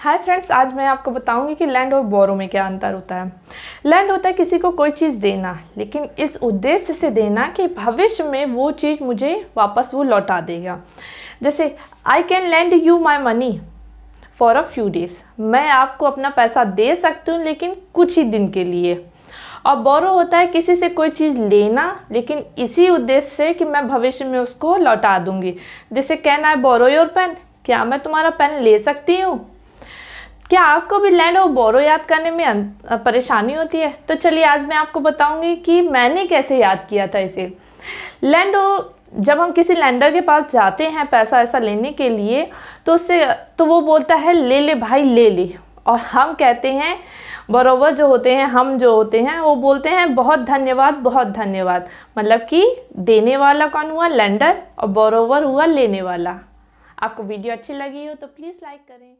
hi friends आज मैं आपको बताऊंगी कि लैंड और बोरो में क्या अंतर होता है लैंड होता है किसी को कोई चीज़ देना लेकिन इस उद्देश्य से देना कि भविष्य में वो चीज़ मुझे वापस वो लौटा देगा जैसे I can lend you my money for a few days मैं आपको अपना पैसा दे सकती हूँ लेकिन कुछ ही दिन के लिए और बोरो होता है किसी से कोई चीज़ लेना लेकिन इसी उद्देश्य से कि मैं भविष्य में उसको लौटा दूंगी जैसे can I borrow your pen क्या मैं तुम्हारा पेन ले सकती हूँ क्या आपको भी लैंड और बोरो याद करने में परेशानी होती है तो चलिए आज मैं आपको बताऊंगी कि मैंने कैसे याद किया था इसे लैंडो जब हम किसी लैंडर के पास जाते हैं पैसा ऐसा लेने के लिए तो उससे तो वो बोलता है ले ले भाई ले ले और हम कहते हैं बरोबर जो होते हैं हम जो होते हैं वो बोलते हैं बहुत धन्यवाद बहुत धन्यवाद मतलब कि देने वाला कौन हुआ लैंडर और बरोबर हुआ लेने वाला आपको वीडियो अच्छी लगी हो तो प्लीज़ लाइक करें